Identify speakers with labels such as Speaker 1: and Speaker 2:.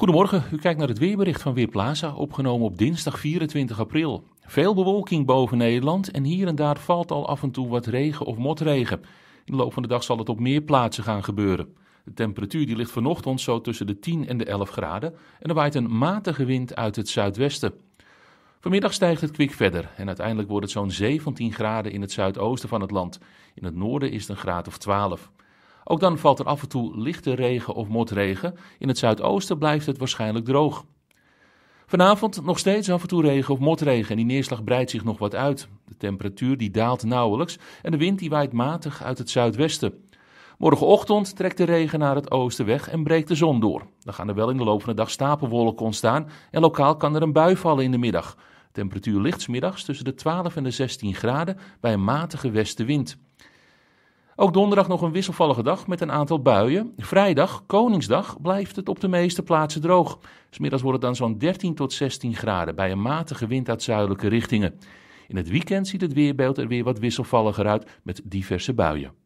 Speaker 1: Goedemorgen, u kijkt naar het weerbericht van Weerplaza, opgenomen op dinsdag 24 april. Veel bewolking boven Nederland en hier en daar valt al af en toe wat regen of motregen. In de loop van de dag zal het op meer plaatsen gaan gebeuren. De temperatuur die ligt vanochtend zo tussen de 10 en de 11 graden en er waait een matige wind uit het zuidwesten. Vanmiddag stijgt het kwik verder en uiteindelijk wordt het zo'n 17 graden in het zuidoosten van het land. In het noorden is het een graad of 12. Ook dan valt er af en toe lichte regen of motregen. In het zuidoosten blijft het waarschijnlijk droog. Vanavond nog steeds af en toe regen of motregen en die neerslag breidt zich nog wat uit. De temperatuur die daalt nauwelijks en de wind die waait matig uit het zuidwesten. Morgenochtend trekt de regen naar het oosten weg en breekt de zon door. Dan gaan er wel in de loop van de dag stapelwolken ontstaan en lokaal kan er een bui vallen in de middag. temperatuur ligt middags tussen de 12 en de 16 graden bij een matige westenwind. Ook donderdag nog een wisselvallige dag met een aantal buien. Vrijdag, Koningsdag, blijft het op de meeste plaatsen droog. Smiddags wordt het dan zo'n 13 tot 16 graden bij een matige wind uit zuidelijke richtingen. In het weekend ziet het weerbeeld er weer wat wisselvalliger uit met diverse buien.